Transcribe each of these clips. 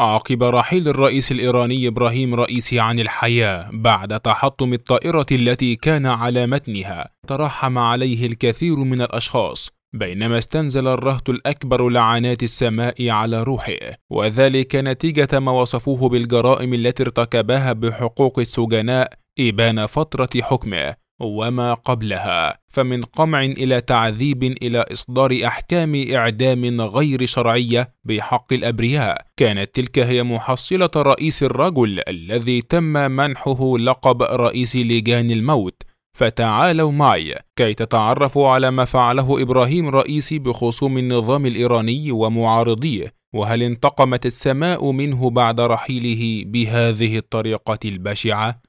عقب رحيل الرئيس الإيراني إبراهيم رئيسي عن الحياة بعد تحطم الطائرة التي كان على متنها ترحم عليه الكثير من الأشخاص بينما استنزل الرهط الأكبر لعنات السماء على روحه وذلك نتيجة ما وصفوه بالجرائم التي ارتكبها بحقوق السجناء إبان فترة حكمه وما قبلها فمن قمع الى تعذيب الى اصدار احكام اعدام غير شرعيه بحق الابرياء كانت تلك هي محصله رئيس الرجل الذي تم منحه لقب رئيس لجان الموت فتعالوا معي كي تتعرفوا على ما فعله ابراهيم رئيسي بخصوم النظام الايراني ومعارضيه وهل انتقمت السماء منه بعد رحيله بهذه الطريقه البشعه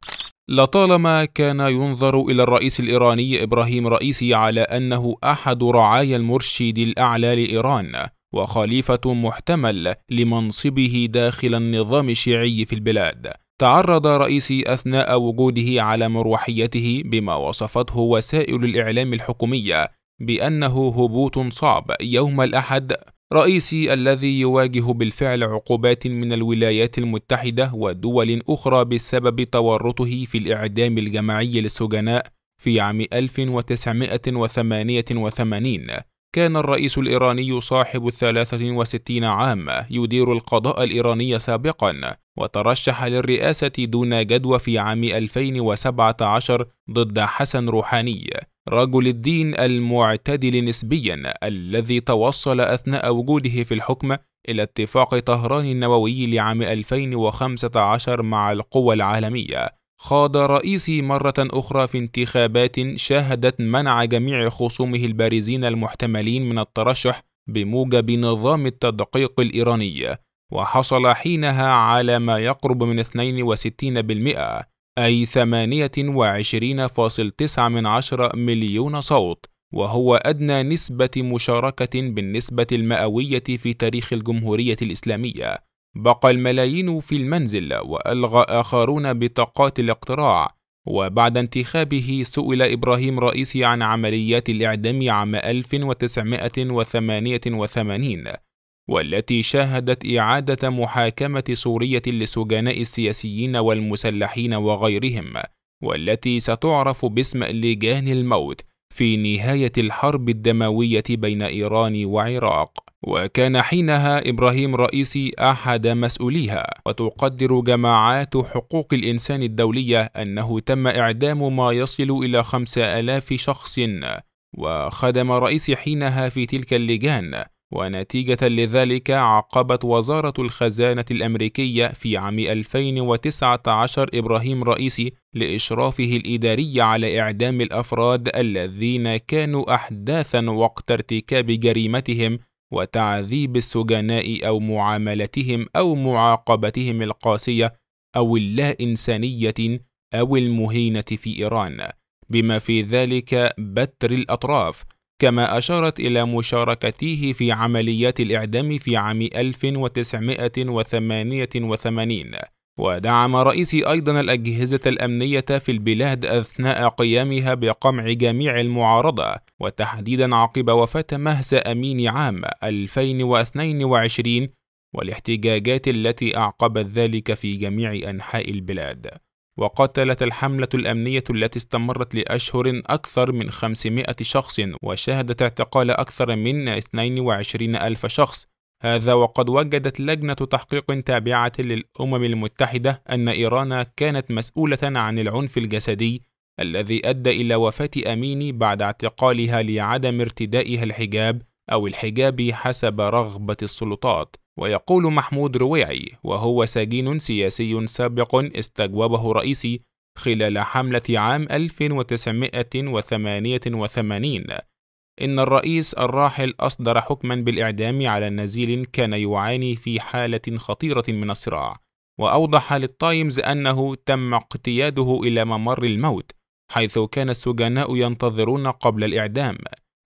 لطالما كان ينظر إلى الرئيس الإيراني إبراهيم رئيسي على أنه أحد رعايا المرشد الأعلى لإيران وخليفة محتمل لمنصبه داخل النظام الشيعي في البلاد تعرض رئيسي أثناء وجوده على مروحيته بما وصفته وسائل الإعلام الحكومية بأنه هبوط صعب يوم الأحد رئيسي الذي يواجه بالفعل عقوبات من الولايات المتحدة ودول أخرى بسبب تورطه في الإعدام الجماعي للسجناء في عام 1988 كان الرئيس الإيراني صاحب الثلاثة وستين عام يدير القضاء الإيراني سابقا وترشح للرئاسة دون جدوى في عام 2017 ضد حسن روحاني رجل الدين المعتدل نسبيا الذي توصل أثناء وجوده في الحكم إلى اتفاق طهران النووي لعام 2015 مع القوى العالمية خاض رئيسي مرة أخرى في انتخابات شهدت منع جميع خصومه البارزين المحتملين من الترشح بموجب نظام التدقيق الإيراني وحصل حينها على ما يقرب من 62% أي 28.9 مليون صوت وهو أدنى نسبة مشاركة بالنسبة المئوية في تاريخ الجمهورية الإسلامية بقى الملايين في المنزل وألغى آخرون بطاقات الاقتراع وبعد انتخابه سئل إبراهيم رئيسي عن عمليات الإعدام عام 1988 والتي شاهدت إعادة محاكمة سورية للسجناء السياسيين والمسلحين وغيرهم، والتي ستعرف باسم لجان الموت في نهاية الحرب الدموية بين إيران وعراق، وكان حينها إبراهيم رئيسي أحد مسؤوليها، وتقدر جماعات حقوق الإنسان الدولية أنه تم إعدام ما يصل إلى 5000 شخص، وخدم رئيسي حينها في تلك اللجان، ونتيجة لذلك عقبت وزارة الخزانة الأمريكية في عام 2019 إبراهيم رئيسي لإشرافه الإداري على إعدام الأفراد الذين كانوا أحداثا وقت ارتكاب جريمتهم وتعذيب السجناء أو معاملتهم أو معاقبتهم القاسية أو اللا إنسانية أو المهينة في إيران، بما في ذلك بتر الأطراف كما أشارت إلى مشاركته في عمليات الإعدام في عام 1988 ودعم رئيسي أيضا الأجهزة الأمنية في البلاد أثناء قيامها بقمع جميع المعارضة وتحديدا عقب وفاة مهسا أمين عام 2022 والاحتجاجات التي أعقبت ذلك في جميع أنحاء البلاد وقتلت الحملة الأمنية التي استمرت لأشهر أكثر من 500 شخص وشهدت اعتقال أكثر من 22 ألف شخص هذا وقد وجدت لجنة تحقيق تابعة للأمم المتحدة أن إيران كانت مسؤولة عن العنف الجسدي الذي أدى إلى وفاة أميني بعد اعتقالها لعدم ارتدائها الحجاب أو الحجاب حسب رغبة السلطات ويقول محمود رويعي وهو سجين سياسي سابق استجوبه رئيسي خلال حملة عام 1988 إن الرئيس الراحل أصدر حكما بالإعدام على نزيل كان يعاني في حالة خطيرة من الصراع وأوضح للتايمز أنه تم اقتياده إلى ممر الموت حيث كان السجناء ينتظرون قبل الإعدام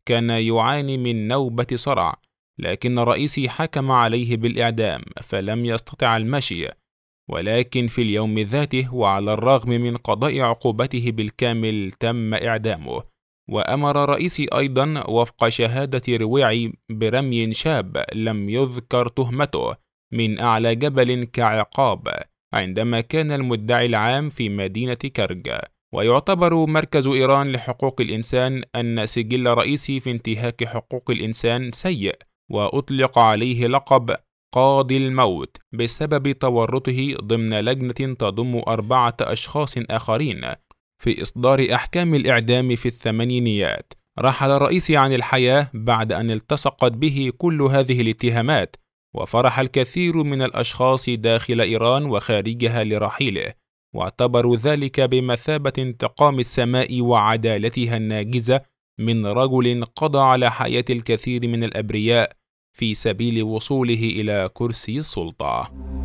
كان يعاني من نوبة صرع لكن رئيسي حكم عليه بالإعدام فلم يستطع المشي ولكن في اليوم ذاته وعلى الرغم من قضاء عقوبته بالكامل تم إعدامه وأمر رئيسي أيضا وفق شهادة رويعي برمي شاب لم يذكر تهمته من أعلى جبل كعقاب عندما كان المدعي العام في مدينة كرج ويعتبر مركز إيران لحقوق الإنسان أن سجل رئيسي في انتهاك حقوق الإنسان سيء وأطلق عليه لقب قاضي الموت بسبب تورطه ضمن لجنة تضم أربعة أشخاص آخرين في إصدار أحكام الإعدام في الثمانينيات رحل الرئيس عن الحياة بعد أن التصقت به كل هذه الاتهامات وفرح الكثير من الأشخاص داخل إيران وخارجها لرحيله واعتبروا ذلك بمثابة انتقام السماء وعدالتها الناجزة من رجل قضى على حياة الكثير من الأبرياء في سبيل وصوله إلى كرسي السلطة.